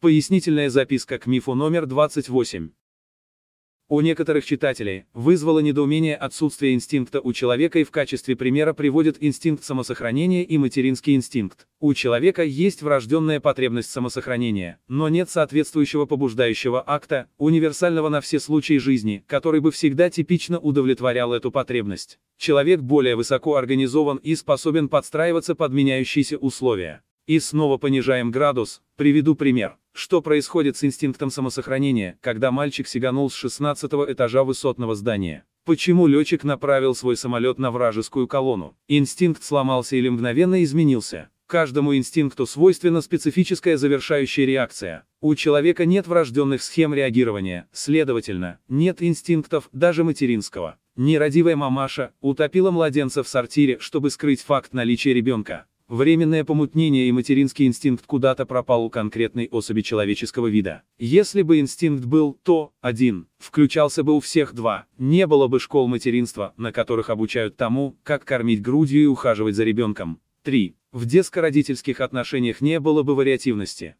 Пояснительная записка к мифу номер 28. У некоторых читателей вызвало недоумение отсутствие инстинкта у человека и в качестве примера приводят инстинкт самосохранения и материнский инстинкт. У человека есть врожденная потребность самосохранения, но нет соответствующего побуждающего акта, универсального на все случаи жизни, который бы всегда типично удовлетворял эту потребность. Человек более высоко организован и способен подстраиваться под меняющиеся условия. И снова понижаем градус, приведу пример. Что происходит с инстинктом самосохранения, когда мальчик сиганул с 16 этажа высотного здания? Почему летчик направил свой самолет на вражескую колонну? Инстинкт сломался или мгновенно изменился? Каждому инстинкту свойственна специфическая завершающая реакция. У человека нет врожденных схем реагирования, следовательно, нет инстинктов, даже материнского. Нерадивая мамаша утопила младенца в сортире, чтобы скрыть факт наличия ребенка. Временное помутнение и материнский инстинкт куда-то пропал у конкретной особи человеческого вида. Если бы инстинкт был, то, один, включался бы у всех два, не было бы школ материнства, на которых обучают тому, как кормить грудью и ухаживать за ребенком. Три В детско-родительских отношениях не было бы вариативности.